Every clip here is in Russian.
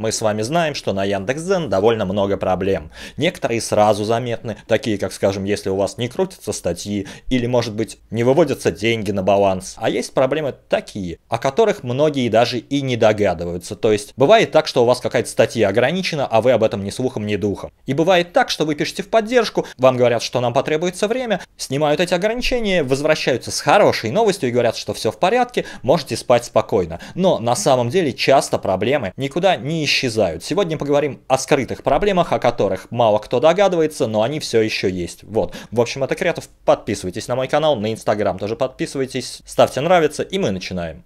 Мы с вами знаем, что на Яндекс.Дзен довольно много проблем. Некоторые сразу заметны, такие как, скажем, если у вас не крутятся статьи или, может быть, не выводятся деньги на баланс. А есть проблемы такие, о которых многие даже и не догадываются. То есть бывает так, что у вас какая-то статья ограничена, а вы об этом ни слухом, ни духом. И бывает так, что вы пишете в поддержку, вам говорят, что нам потребуется время, снимают эти ограничения, возвращаются с хорошей новостью и говорят, что все в порядке, можете спать спокойно. Но на самом деле часто проблемы никуда не исчезают исчезают. Сегодня поговорим о скрытых проблемах, о которых мало кто догадывается, но они все еще есть. Вот. В общем, это Кретов. Подписывайтесь на мой канал, на Инстаграм тоже подписывайтесь, ставьте нравится, и мы начинаем.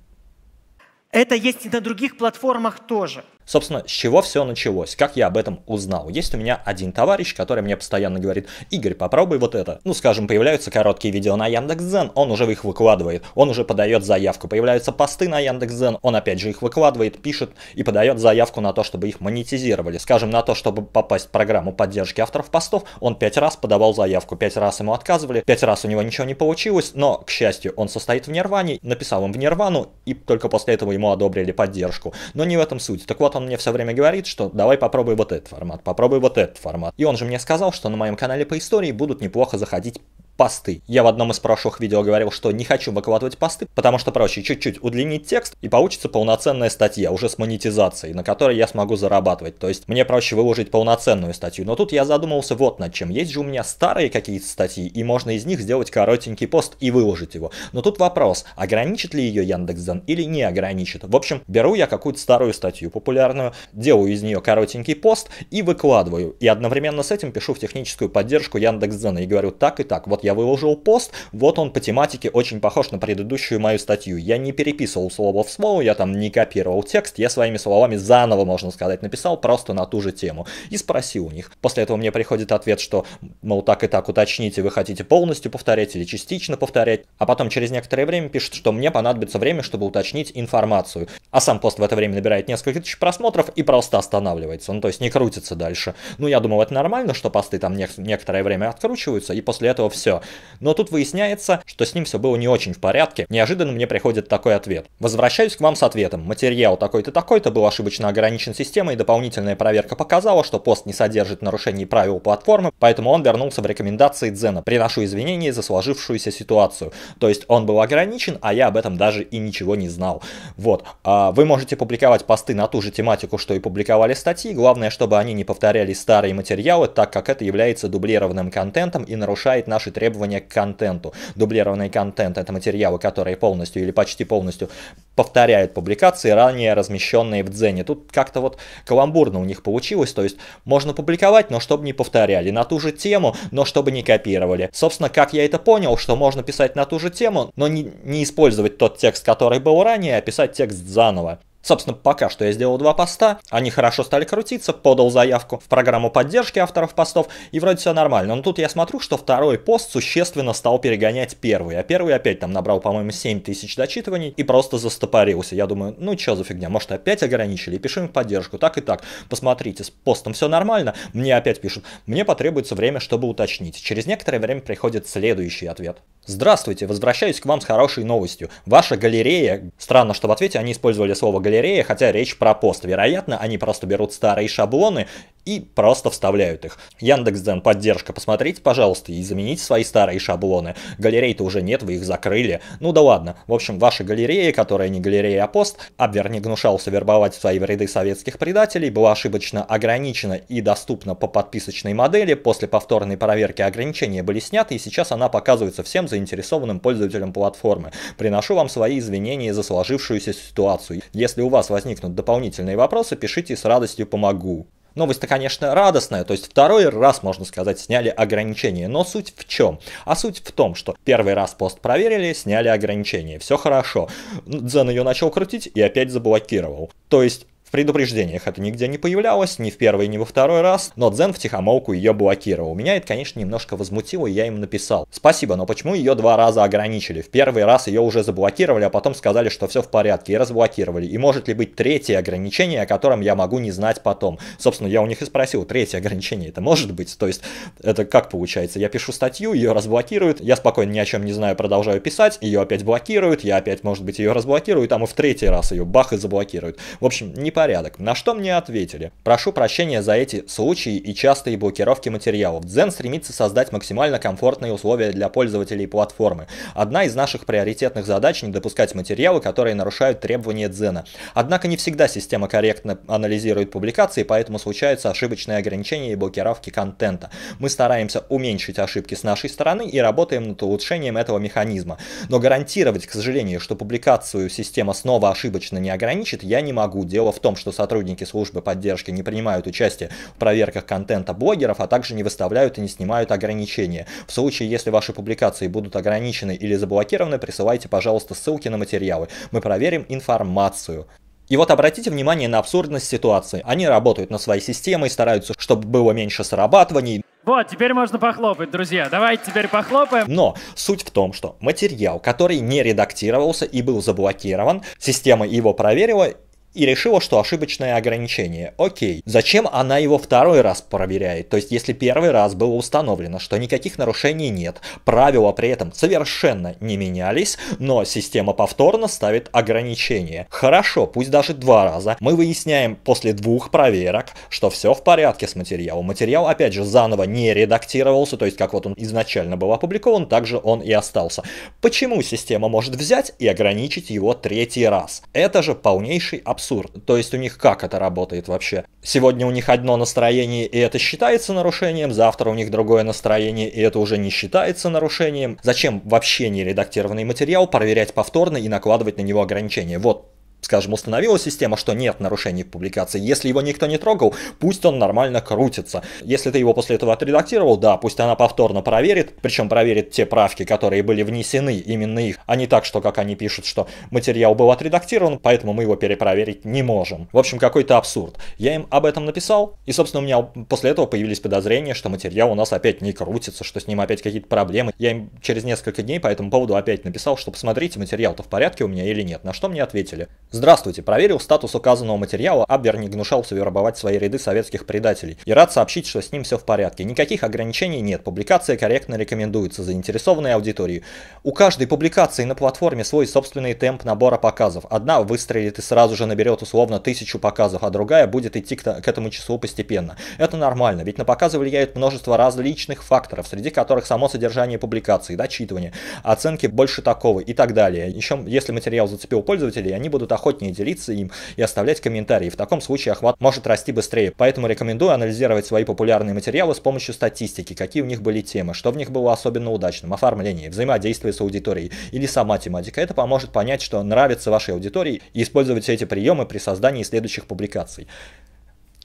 Это есть и на других платформах тоже. Собственно, с чего все началось, как я об этом узнал. Есть у меня один товарищ, который мне постоянно говорит, Игорь, попробуй вот это. Ну, скажем, появляются короткие видео на Яндекс.Зен, он уже их выкладывает, он уже подает заявку. Появляются посты на Яндекс.Зен, он опять же их выкладывает, пишет и подает заявку на то, чтобы их монетизировали. Скажем, на то, чтобы попасть в программу поддержки авторов постов, он пять раз подавал заявку, пять раз ему отказывали, пять раз у него ничего не получилось, но, к счастью, он состоит в Нирване, написал им в Нирвану, и только после этого ему одобрили поддержку. Но не в этом суть. Так вот, вот он мне все время говорит, что давай попробуй вот этот формат, попробуй вот этот формат. И он же мне сказал, что на моем канале по истории будут неплохо заходить посты. Я в одном из прошлых видео говорил, что не хочу выкладывать посты, потому что проще чуть-чуть удлинить текст и получится полноценная статья, уже с монетизацией, на которой я смогу зарабатывать. То есть мне проще выложить полноценную статью. Но тут я задумался вот над чем. Есть же у меня старые какие-то статьи, и можно из них сделать коротенький пост и выложить его. Но тут вопрос, ограничит ли ее Яндекс.Дзен или не ограничит. В общем, беру я какую-то старую статью популярную, делаю из нее коротенький пост и выкладываю. И одновременно с этим пишу в техническую поддержку Яндекс.Дзена и говорю так и так, вот я выложил пост, вот он по тематике очень похож на предыдущую мою статью. Я не переписывал слово в слово, я там не копировал текст, я своими словами заново, можно сказать, написал просто на ту же тему. И спросил у них. После этого мне приходит ответ, что, мол, так и так уточните, вы хотите полностью повторять или частично повторять. А потом через некоторое время пишет, что мне понадобится время, чтобы уточнить информацию. А сам пост в это время набирает несколько тысяч просмотров и просто останавливается. Ну, то есть не крутится дальше. Ну, я думал, это нормально, что посты там не некоторое время откручиваются, и после этого все все. Но тут выясняется, что с ним все было не очень в порядке. Неожиданно мне приходит такой ответ. Возвращаюсь к вам с ответом. Материал такой-то такой-то был ошибочно ограничен системой, дополнительная проверка показала, что пост не содержит нарушений правил платформы, поэтому он вернулся в рекомендации Дзена. Приношу извинения за сложившуюся ситуацию. То есть он был ограничен, а я об этом даже и ничего не знал. Вот. А, вы можете публиковать посты на ту же тематику, что и публиковали статьи. Главное, чтобы они не повторяли старые материалы, так как это является дублированным контентом и нарушает наши требования требования к контенту. Дублированный контент – это материалы, которые полностью или почти полностью повторяют публикации, ранее размещенные в Дзене. Тут как-то вот каламбурно у них получилось, то есть можно публиковать, но чтобы не повторяли, на ту же тему, но чтобы не копировали. Собственно, как я это понял, что можно писать на ту же тему, но не, не использовать тот текст, который был ранее, а писать текст заново. Собственно, пока что я сделал два поста, они хорошо стали крутиться, подал заявку в программу поддержки авторов постов, и вроде все нормально. Но тут я смотрю, что второй пост существенно стал перегонять первый, а первый опять там набрал, по-моему, 7 тысяч дочитываний и просто застопорился. Я думаю, ну что за фигня, может опять ограничили, и пишем им поддержку, так и так. Посмотрите, с постом все нормально, мне опять пишут, мне потребуется время, чтобы уточнить. Через некоторое время приходит следующий ответ. Здравствуйте, возвращаюсь к вам с хорошей новостью. Ваша галерея... Странно, что в ответе они использовали слово галерея, хотя речь про пост. Вероятно, они просто берут старые шаблоны и просто вставляют их. Яндекс.Дзен, поддержка, посмотрите, пожалуйста, и замените свои старые шаблоны. Галерей-то уже нет, вы их закрыли. Ну да ладно. В общем, ваша галерея, которая не галерея, а пост, Абвер не гнушался вербовать в свои ряды советских предателей, была ошибочно ограничена и доступна по подписочной модели. После повторной проверки ограничения были сняты, и сейчас она показывается всем заинтересованным пользователям платформы. Приношу вам свои извинения за сложившуюся ситуацию. Если у вас возникнут дополнительные вопросы, пишите с радостью помогу. Новость-то, конечно, радостная, то есть второй раз, можно сказать, сняли ограничения. Но суть в чем? А суть в том, что первый раз пост проверили, сняли ограничения, все хорошо. Дзен ее начал крутить и опять заблокировал. То есть предупреждениях это нигде не появлялось, ни в первый, ни во второй раз, но Дзен тихомолку ее блокировал. Меня это, конечно, немножко возмутило, и я им написал. Спасибо, но почему ее два раза ограничили? В первый раз ее уже заблокировали, а потом сказали, что все в порядке, и разблокировали. И может ли быть третье ограничение, о котором я могу не знать потом? Собственно, я у них и спросил, третье ограничение это может быть? То есть, это как получается? Я пишу статью, ее разблокируют, я спокойно ни о чем не знаю, продолжаю писать, ее опять блокируют, я опять, может быть, ее разблокирую, и там и в третий раз ее бах и заблокируют. В общем, не по порядок, на что мне ответили. Прошу прощения за эти случаи и частые блокировки материалов. Дзен стремится создать максимально комфортные условия для пользователей платформы. Одна из наших приоритетных задач не допускать материалы, которые нарушают требования Дзена. Однако не всегда система корректно анализирует публикации, поэтому случаются ошибочные ограничения и блокировки контента. Мы стараемся уменьшить ошибки с нашей стороны и работаем над улучшением этого механизма. Но гарантировать, к сожалению, что публикацию система снова ошибочно не ограничит, я не могу. Дело в том, том, что сотрудники службы поддержки не принимают участие в проверках контента блогеров, а также не выставляют и не снимают ограничения. В случае, если ваши публикации будут ограничены или заблокированы, присылайте, пожалуйста, ссылки на материалы. Мы проверим информацию. И вот обратите внимание на абсурдность ситуации. Они работают на своей системой, стараются, чтобы было меньше срабатываний. Вот, теперь можно похлопать, друзья. Давайте теперь похлопаем. Но суть в том, что материал, который не редактировался и был заблокирован, система его проверила и решила, что ошибочное ограничение. Окей. Зачем она его второй раз проверяет? То есть, если первый раз было установлено, что никаких нарушений нет, правила при этом совершенно не менялись, но система повторно ставит ограничение. Хорошо, пусть даже два раза. Мы выясняем после двух проверок, что все в порядке с материалом. Материал, опять же, заново не редактировался, то есть, как вот он изначально был опубликован, так же он и остался. Почему система может взять и ограничить его третий раз? Это же полнейший абсурд абсурд. То есть у них как это работает вообще? Сегодня у них одно настроение, и это считается нарушением, завтра у них другое настроение, и это уже не считается нарушением. Зачем вообще не редактированный материал проверять повторно и накладывать на него ограничения? Вот скажем, установила система, что нет нарушений в публикации. Если его никто не трогал, пусть он нормально крутится. Если ты его после этого отредактировал, да, пусть она повторно проверит, причем проверит те правки, которые были внесены, именно их, а не так, что как они пишут, что материал был отредактирован, поэтому мы его перепроверить не можем. В общем, какой-то абсурд. Я им об этом написал, и, собственно, у меня после этого появились подозрения, что материал у нас опять не крутится, что с ним опять какие-то проблемы. Я им через несколько дней по этому поводу опять написал, что посмотрите, материал-то в порядке у меня или нет, на что мне ответили. Здравствуйте, проверил статус указанного материала, Абвер не гнушался вербовать свои ряды советских предателей и рад сообщить, что с ним все в порядке. Никаких ограничений нет, публикация корректно рекомендуется заинтересованной аудитории. У каждой публикации на платформе свой собственный темп набора показов. Одна выстрелит и сразу же наберет условно тысячу показов, а другая будет идти к, к этому числу постепенно. Это нормально, ведь на показы влияет множество различных факторов, среди которых само содержание публикации, дочитывание, оценки больше такого и так далее. Еще если материал зацепил пользователей, они будут охотно охотнее делиться им и оставлять комментарии. В таком случае охват может расти быстрее. Поэтому рекомендую анализировать свои популярные материалы с помощью статистики, какие у них были темы, что в них было особенно удачным, оформление, взаимодействие с аудиторией или сама тематика. Это поможет понять, что нравится вашей аудитории и использовать все эти приемы при создании следующих публикаций.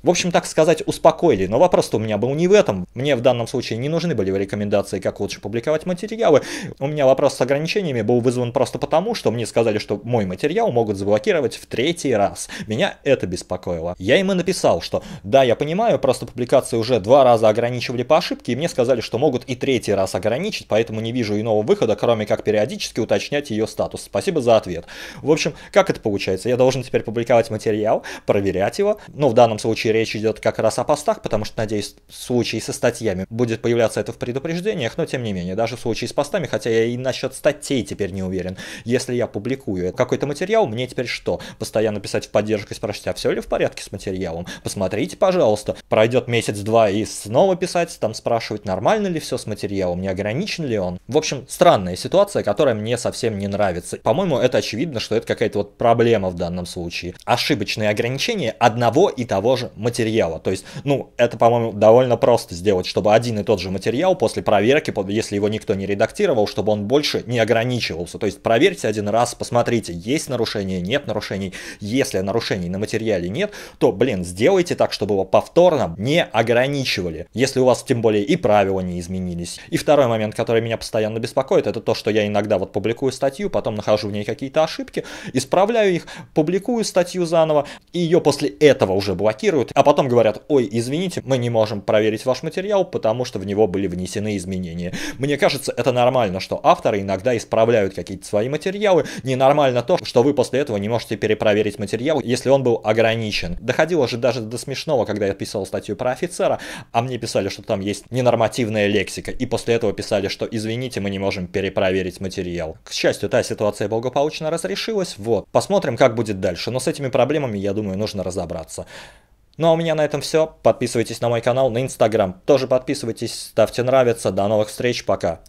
В общем, так сказать, успокоили, но вопрос-то у меня был не в этом. Мне в данном случае не нужны были рекомендации, как лучше публиковать материалы. У меня вопрос с ограничениями был вызван просто потому, что мне сказали, что мой материал могут заблокировать в третий раз. Меня это беспокоило. Я им и написал, что да, я понимаю, просто публикации уже два раза ограничивали по ошибке, и мне сказали, что могут и третий раз ограничить, поэтому не вижу иного выхода, кроме как периодически уточнять ее статус. Спасибо за ответ. В общем, как это получается? Я должен теперь публиковать материал, проверять его, но ну, в данном случае случае речь идет как раз о постах, потому что, надеюсь, в случае со статьями будет появляться это в предупреждениях, но тем не менее, даже в случае с постами, хотя я и насчет статей теперь не уверен, если я публикую какой-то материал, мне теперь что? Постоянно писать в поддержку и спрашивать, а все ли в порядке с материалом? Посмотрите, пожалуйста. Пройдет месяц-два и снова писать, там спрашивать, нормально ли все с материалом, не ограничен ли он. В общем, странная ситуация, которая мне совсем не нравится. По-моему, это очевидно, что это какая-то вот проблема в данном случае. Ошибочные ограничения одного и того же материала. То есть, ну, это, по-моему, довольно просто сделать, чтобы один и тот же материал после проверки, если его никто не редактировал, чтобы он больше не ограничивался. То есть, проверьте один раз, посмотрите, есть нарушения, нет нарушений. Если нарушений на материале нет, то, блин, сделайте так, чтобы его повторно не ограничивали. Если у вас, тем более, и правила не изменились. И второй момент, который меня постоянно беспокоит, это то, что я иногда вот публикую статью, потом нахожу в ней какие-то ошибки, исправляю их, публикую статью заново, и ее после этого уже блокируют, делают, а потом говорят, ой, извините, мы не можем проверить ваш материал, потому что в него были внесены изменения. Мне кажется, это нормально, что авторы иногда исправляют какие-то свои материалы. Ненормально то, что вы после этого не можете перепроверить материал, если он был ограничен. Доходило же даже до смешного, когда я писал статью про офицера, а мне писали, что там есть ненормативная лексика, и после этого писали, что извините, мы не можем перепроверить материал. К счастью, та ситуация благополучно разрешилась, вот. Посмотрим, как будет дальше, но с этими проблемами, я думаю, нужно разобраться. Ну а у меня на этом все. Подписывайтесь на мой канал, на инстаграм. Тоже подписывайтесь, ставьте нравится. До новых встреч, пока.